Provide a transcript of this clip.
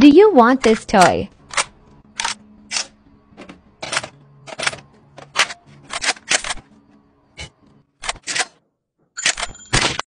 Do you want this toy?